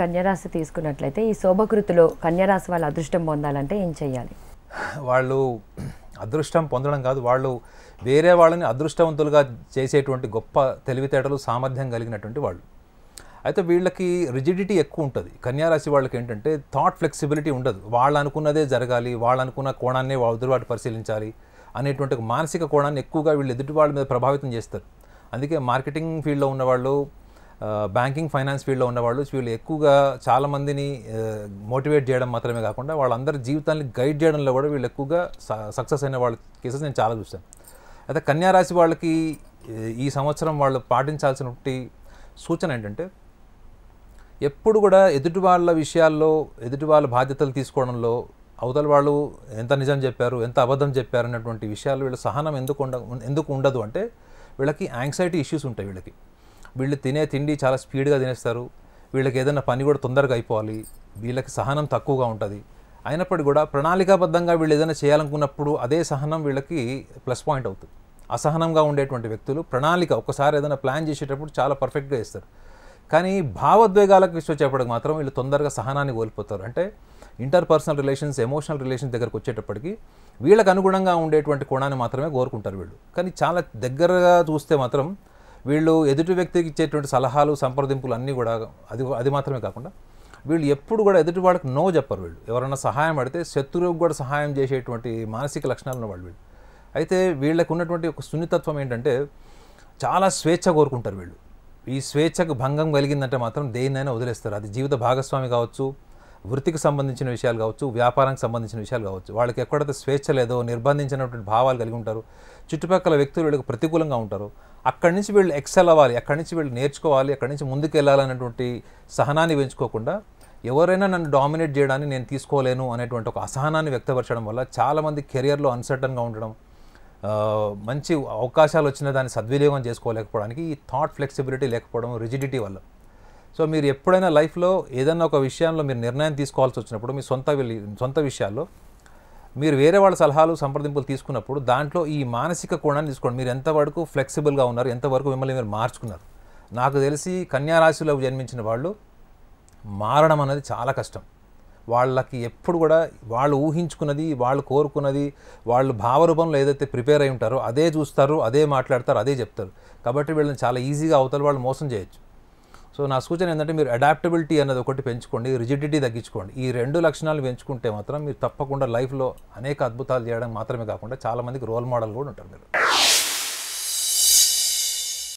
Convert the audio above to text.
కన్యరాశి తీసుకున్నట్లయితే ఈ శోభకృతిలో కన్యరాశి వాళ్ళు అదృష్టం పొందాలంటే ఏం చేయాలి వాళ్ళు అదృష్టం పొందడం కాదు వాళ్ళు వేరే వాళ్ళని అదృష్టవంతులుగా చేసేటువంటి గొప్ప తెలివితేటలు సామర్థ్యం కలిగినటువంటి వాళ్ళు అయితే వీళ్ళకి రిజిడిటీ ఎక్కువ ఉంటుంది కన్యారాశి వాళ్ళకి ఏంటంటే థాట్ ఫ్లెక్సిబిలిటీ ఉండదు వాళ్ళు అనుకున్నదే జరగాలి వాళ్ళు అనుకున్న కోణాన్ని ఎదురువాటి పరిశీలించాలి అనేటువంటి మానసిక కోణాన్ని ఎక్కువగా వీళ్ళు ఎదుటి వాళ్ళ మీద ప్రభావితం చేస్తారు అందుకే మార్కెటింగ్ ఫీల్డ్లో ఉన్నవాళ్ళు బ్యాంకింగ్ ఫైనాన్స్ ఫీల్డ్లో ఉన్నవాళ్ళు వీళ్ళు ఎక్కువగా చాలామందిని మోటివేట్ చేయడం మాత్రమే కాకుండా వాళ్ళందరి జీవితాన్ని గైడ్ చేయడంలో కూడా వీళ్ళు ఎక్కువగా సక్సెస్ అయిన వాళ్ళ కేసెస్ నేను చాలా చూశాను అయితే కన్యారాశి వాళ్ళకి ఈ సంవత్సరం వాళ్ళు పాటించాల్సిన సూచన ఏంటంటే ఎప్పుడు కూడా ఎదుటి వాళ్ళ విషయాల్లో ఎదుటి వాళ్ళ బాధ్యతలు తీసుకోవడంలో అవతల వాళ్ళు ఎంత నిజం చెప్పారు ఎంత అబద్ధం చెప్పారు అన్నటువంటి విషయాలు వీళ్ళ సహనం ఎందుకు ఉండ ఎందుకు ఉండదు అంటే వీళ్ళకి యాంగ్జైటీ ఇష్యూస్ ఉంటాయి వీళ్ళకి వీళ్ళు తినే తిండి చాలా స్పీడ్గా తినేస్తారు వీళ్ళకి ఏదైనా పని కూడా తొందరగా అయిపోవాలి వీళ్ళకి సహనం తక్కువగా ఉంటుంది అయినప్పటికీ కూడా ప్రణాళికాబద్ధంగా వీళ్ళు ఏదైనా చేయాలనుకున్నప్పుడు అదే సహనం వీళ్ళకి ప్లస్ పాయింట్ అవుతుంది అసహనంగా ఉండేటువంటి వ్యక్తులు ప్రణాళిక ఒకసారి ఏదైనా ప్లాన్ చేసేటప్పుడు చాలా పర్ఫెక్ట్గా ఇస్తారు కానీ భావోద్వేగాలకు విశ్వచేపడానికి మాత్రం వీళ్ళు తొందరగా సహనాన్ని కోల్పోతారు అంటే ఇంటర్పర్సనల్ రిలేషన్స్ ఎమోషనల్ రిలేషన్స్ దగ్గరకు వచ్చేటప్పటికి వీళ్ళకు అనుగుణంగా ఉండేటువంటి కోణాన్ని మాత్రమే కోరుకుంటారు వీళ్ళు కానీ చాలా దగ్గరగా చూస్తే మాత్రం వీళ్ళు ఎదుటి వ్యక్తికి ఇచ్చేటువంటి సలహాలు సంప్రదింపులు అన్నీ కూడా అది అది మాత్రమే కాకుండా వీళ్ళు ఎప్పుడు కూడా ఎదుటి వాళ్ళకి నో చెప్పరు వీళ్ళు ఎవరైనా సహాయం పడితే శత్రువుకు కూడా సహాయం చేసేటువంటి మానసిక లక్షణాలు ఉన్నవాళ్ళు వీళ్ళు అయితే వీళ్ళకు ఉన్నటువంటి ఒక సున్నితత్వం ఏంటంటే చాలా స్వేచ్ఛ కోరుకుంటారు వీళ్ళు ఈ స్వేచ్ఛకు భంగం కలిగిందంటే మాత్రం దేన్నైనా వదిలేస్తారు అది జీవిత భాగస్వామి కావచ్చు వృత్తికి సంబంధించిన విషయాలు కావచ్చు వ్యాపారానికి సంబంధించిన విషయాలు కావచ్చు వాళ్ళకి ఎక్కడైతే స్వేచ్ఛ లేదో నిర్బంధించినటువంటి భావాలు కలిగి ఉంటారు చుట్టుపక్కల వ్యక్తులు వీళ్ళకి ప్రతికూలంగా ఉంటారు అక్కడి నుంచి వీళ్ళు ఎక్సెల్ అవ్వాలి అక్కడి నుంచి వీళ్ళు నేర్చుకోవాలి అక్కడి నుంచి ముందుకు వెళ్ళాలనేటువంటి సహనాన్ని పెంచుకోకుండా ఎవరైనా నన్ను డామినేట్ చేయడాన్ని నేను తీసుకోలేను అనేటువంటి ఒక అసహనాన్ని వ్యక్తపరచడం వల్ల చాలామంది కెరియర్లో అన్సర్టన్గా ఉండడం మంచి అవకాశాలు వచ్చిన దాన్ని సద్వినియోగం చేసుకోలేకపోవడానికి ఈ థాట్ ఫ్లెక్సిబిలిటీ లేకపోవడం రిజిడిటీ వల్ల సో మీరు ఎప్పుడైనా లైఫ్లో ఏదైనా ఒక విషయంలో మీరు నిర్ణయం తీసుకోవాల్సి వచ్చినప్పుడు మీ సొంత సొంత విషయాల్లో మీరు వేరే వాళ్ళ సలహాలు సంప్రదింపులు తీసుకున్నప్పుడు దాంట్లో ఈ మానసిక కోణాన్ని తీసుకోండి మీరు ఎంతవరకు ఫ్లెక్సిబుల్గా ఉన్నారు ఎంతవరకు మిమ్మల్ని మీరు మార్చుకున్నారు నాకు తెలిసి కన్యారాశిలో జన్మించిన వాళ్ళు మారడం అనేది చాలా కష్టం వాళ్ళకి ఎప్పుడు కూడా వాళ్ళు ఊహించుకున్నది వాళ్ళు కోరుకున్నది వాళ్ళు భావరూపంలో ఏదైతే ప్రిపేర్ అయి ఉంటారో అదే చూస్తారు అదే మాట్లాడతారు అదే చెప్తారు కాబట్టి వీళ్ళని చాలా ఈజీగా అవతల వాళ్ళు మోసం చేయొచ్చు సో నా సూచన ఏంటంటే మీరు అడాప్టబిలిటీ అనేది ఒకటి పెంచుకోండి రిజిడిటీ తగ్గించుకోండి ఈ రెండు లక్షణాలు పెంచుకుంటే మాత్రం మీరు తప్పకుండా లైఫ్లో అనేక అద్భుతాలు చేయడం మాత్రమే కాకుండా చాలామందికి రోల్ మోడల్ కూడా ఉంటారు మీరు